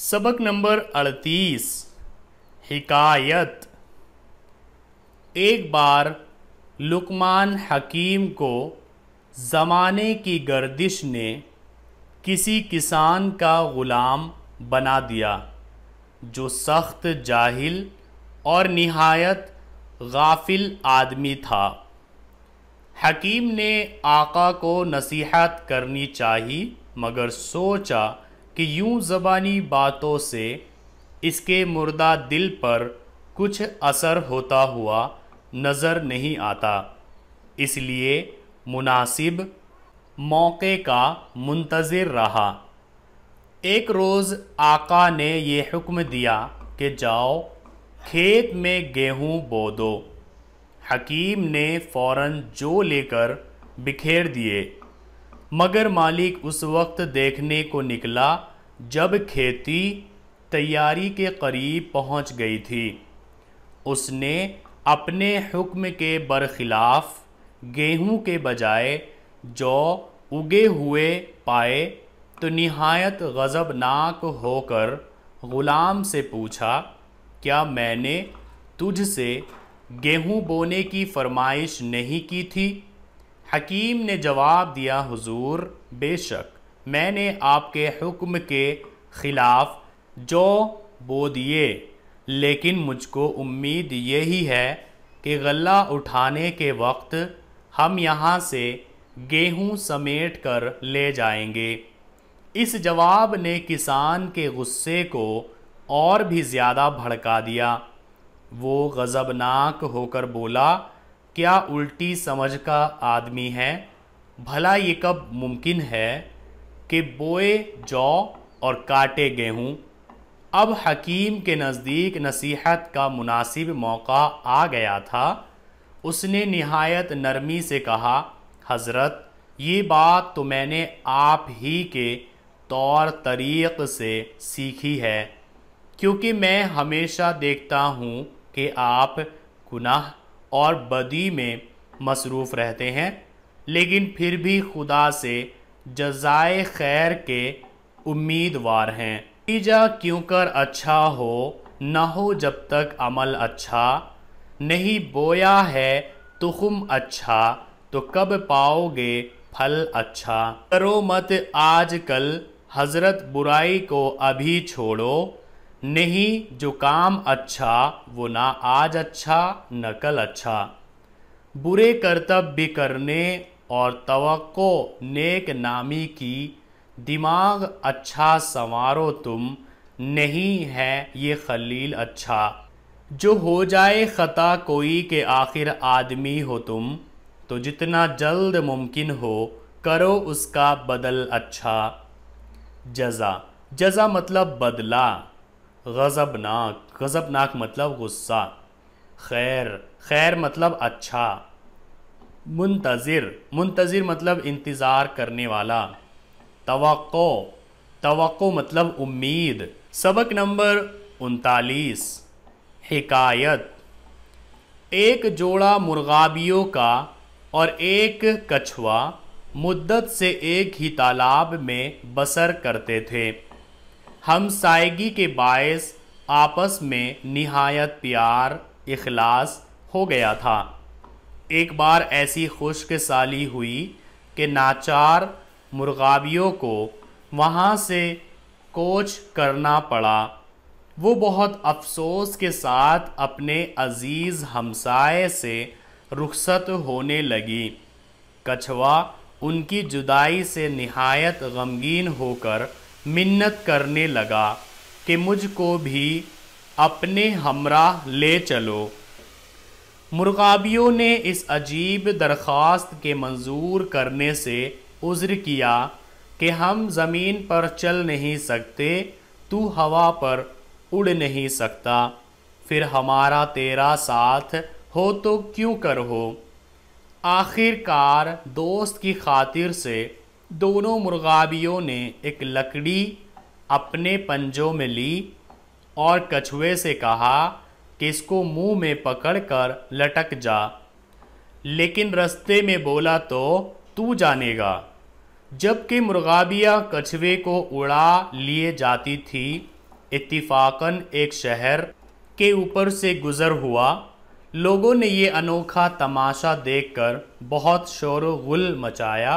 सबक नंबर 38 हिकायत एक बार लुकमान हकीम को ज़माने की गर्दिश ने किसी किसान का ग़ुलाम बना दिया जो सख्त जाहिल और निहायत गाफिल आदमी था हकीम ने आका को नसीहत करनी चाहिए मगर सोचा कि यूं ज़बानी बातों से इसके मुर्दा दिल पर कुछ असर होता हुआ नज़र नहीं आता इसलिए मुनासिब मौके का मुंतज़र रहा एक रोज़ आका ने यह हुक्म दिया कि जाओ खेत में गेहूँ बो दो हकीम ने फौरन जो लेकर बिखेर दिए मगर मालिक उस वक्त देखने को निकला जब खेती तैयारी के करीब पहुंच गई थी उसने अपने हुक्म के बरखिलाफ गेहूं के बजाय जौ उगे हुए पाए तो नहायत गज़बनाक होकर ग़ुलाम से पूछा क्या मैंने तुझसे गेहूं बोने की फरमाइश नहीं की थी हकीम ने जवाब दिया हुजूर बेशक मैंने आपके हुक्म के ख़िलाफ़ जो बो दिए लेकिन मुझको उम्मीद यही है कि गला उठाने के वक्त हम यहाँ से गेहूँ समेट कर ले जाएंगे इस जवाब ने किसान के गुस्से को और भी ज़्यादा भड़का दिया वो गज़बनाक होकर बोला क्या उल्टी समझ का आदमी है भला ये कब मुमकिन है कि बोए जौ और काटे गेहूँ अब हकीम के नज़दीक नसीहत का मुनासिब मौका आ गया था उसने नहायत नरमी से कहा हज़रत ये बात तो मैंने आप ही के तौर तरीक़ से सीखी है क्योंकि मैं हमेशा देखता हूँ कि आप गुनाह और बदी में मसरूफ़ रहते हैं लेकिन फिर भी खुदा से जजाय खैर के उम्मीदवार हैं नतीजा क्यों कर अच्छा हो न हो जब तक अमल अच्छा नहीं बोया है तुखम अच्छा तो कब पाओगे फल अच्छा करो मत आज कल हज़रत बुराई को अभी छोड़ो नहीं जो काम अच्छा वो ना आज अच्छा न कल अच्छा बुरे करतब भी करने और तो नेक नामी की दिमाग अच्छा संवारो तुम नहीं है ये खलील अच्छा जो हो जाए ख़ता कोई के आखिर आदमी हो तुम तो जितना जल्द मुमकिन हो करो उसका बदल अच्छा जज़ा जज़ा मतलब बदला गज़बनाक गज़बनाक मतलब गुस्सा खैर खैर मतलब अच्छा मुंतज़िर मुंतज़िर मतलब इंतज़ार करने वाला तो तो मतलब उम्मीद सबक नंबर उनतालीस हिकायत एक जोड़ा मुर्गाबियों का और एक कछुआ मुद्दत से एक ही तालाब में बसर करते थे हम सायगी के बायस आपस में निहायत प्यार इखलास हो गया था एक बार ऐसी खुश्क साली हुई कि नाचार मुर्गाबियों को वहाँ से कोच करना पड़ा वो बहुत अफसोस के साथ अपने अजीज़ हमसाए से रुखसत होने लगी कछवा उनकी जुदाई से नहायत गमगीन होकर मिन्नत करने लगा कि मुझको भी अपने हमरा ले चलो मुरगाबियों ने इस अजीब दरख्वास्त के मंजूर करने से उज्र किया कि हम ज़मीन पर चल नहीं सकते तू हवा पर उड़ नहीं सकता फिर हमारा तेरा साथ हो तो क्यों कर हो आखिरकार दोस्त की खातिर से दोनों मुर्गाबियों ने एक लकड़ी अपने पंजों में ली और कछुए से कहा कि इसको मुंह में पकड़कर लटक जा लेकिन रास्ते में बोला तो तू जानेगा जबकि मुर्गाबिया कछुए को उड़ा लिए जाती थी इतफाकन एक शहर के ऊपर से गुज़र हुआ लोगों ने ये अनोखा तमाशा देखकर बहुत शोर गुल मचाया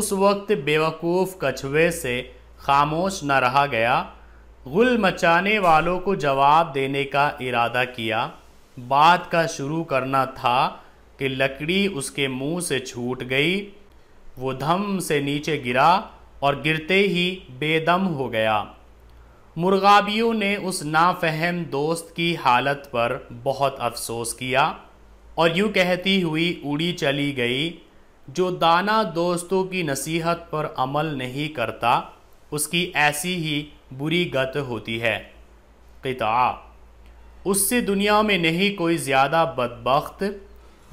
उस वक्त बेवकूफ़ कछुए से खामोश न रहा गया गुल मचाने वालों को जवाब देने का इरादा किया बात का शुरू करना था कि लकड़ी उसके मुंह से छूट गई वो धम से नीचे गिरा और गिरते ही बेदम हो गया मुर्गाबियों ने उस नाफहम दोस्त की हालत पर बहुत अफसोस किया और यूँ कहती हुई उड़ी चली गई जो दाना दोस्तों की नसीहत पर अमल नहीं करता उसकी ऐसी ही बुरी गत होती है किता उससे दुनिया में नहीं कोई ज़्यादा बदबخت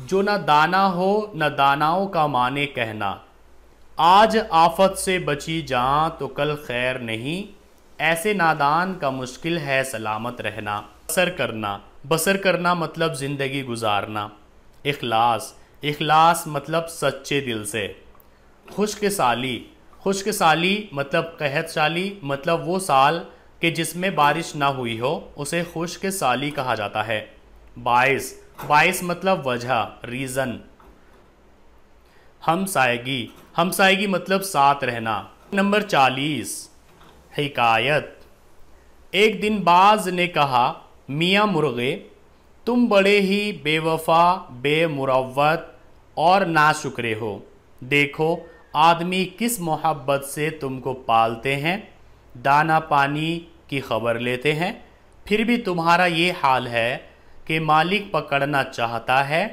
जो न दाना हो न दानाओं का माने कहना आज आफत से बची जहाँ तो कल खैर नहीं ऐसे नादान का मुश्किल है सलामत रहना बसर करना बसर करना मतलब ज़िंदगी गुजारना इखलास इखलास मतलब सच्चे दिल से खुश्क साली खुश्क साली मतलब कहतशाली मतलब वो साल के जिसमें बारिश ना हुई हो उसे खुश्क साली कहा जाता है बाइस बाइस मतलब वजह रीज़न हमसायगी हमसायगी मतलब साथ रहना नंबर चालीस हिकायत एक दिन बाज ने कहा मियाँ मुर्गे तुम बड़े ही बेवफा बेमुरवत और ना शुक्रे हो देखो आदमी किस मोहब्बत से तुमको पालते हैं दाना पानी की खबर लेते हैं फिर भी तुम्हारा ये हाल है कि मालिक पकड़ना चाहता है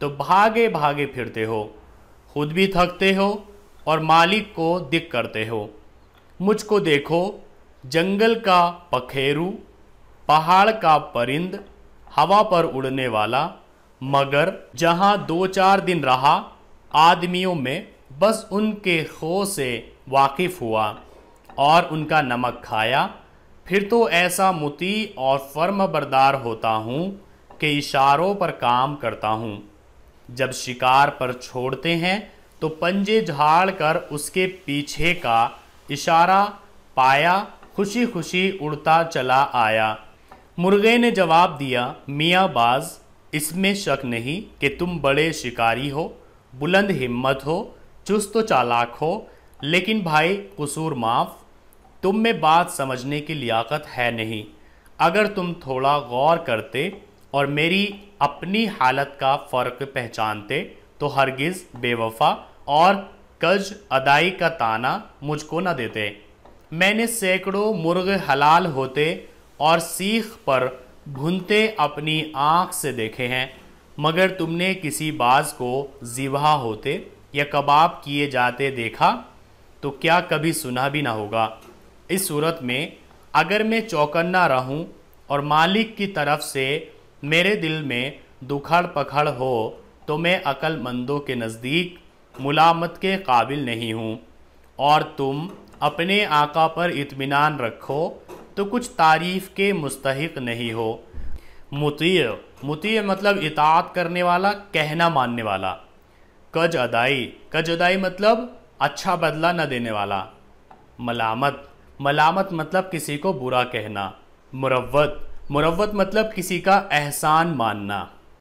तो भागे भागे फिरते हो खुद भी थकते हो और मालिक को दिक करते हो मुझको देखो जंगल का पखेरू पहाड़ का परिंद हवा पर उड़ने वाला मगर जहाँ दो चार दिन रहा आदमियों में बस उनके खो से वाकिफ़ हुआ और उनका नमक खाया फिर तो ऐसा मुती और फर्म बरदार होता हूँ कि इशारों पर काम करता हूँ जब शिकार पर छोड़ते हैं तो पंजे झाड़ कर उसके पीछे का इशारा पाया खुशी खुशी उड़ता चला आया मुर्गे ने जवाब दिया मियाँ बाज़ इसमें शक नहीं कि तुम बड़े शिकारी हो बुलंद हिम्मत हो चुस्त तो चालाक हो लेकिन भाई कसूर माफ़ तुम में बात समझने की लियाकत है नहीं अगर तुम थोड़ा गौर करते और मेरी अपनी हालत का फ़र्क पहचानते तो हरगिज़ बेवफा और कर्ज अदाई का ताना मुझको न देते मैंने सैकड़ों मुर्ग हलाल होते और सीख पर भुनते अपनी आँख से देखे हैं मगर तुमने किसी बाज को जीवा होते या कबाब किए जाते देखा तो क्या कभी सुना भी ना होगा इस सूरत में अगर मैं चौकन्ना रहूं और मालिक की तरफ से मेरे दिल में दुखड़ पखड़ हो तो मैं अक्लमंदों के नज़दीक मुलामत के काबिल नहीं हूँ और तुम अपने आका पर इत्मीनान रखो तो कुछ तारीफ़ के मुस्तक नहीं हो मुतीय मुतीय मतलब इतात करने वाला कहना मानने वाला कज अदाई कज अदाई मतलब अच्छा बदला न देने वाला मलामत मलामत मतलब किसी को बुरा कहना मुरवत मुरवत मतलब किसी का एहसान मानना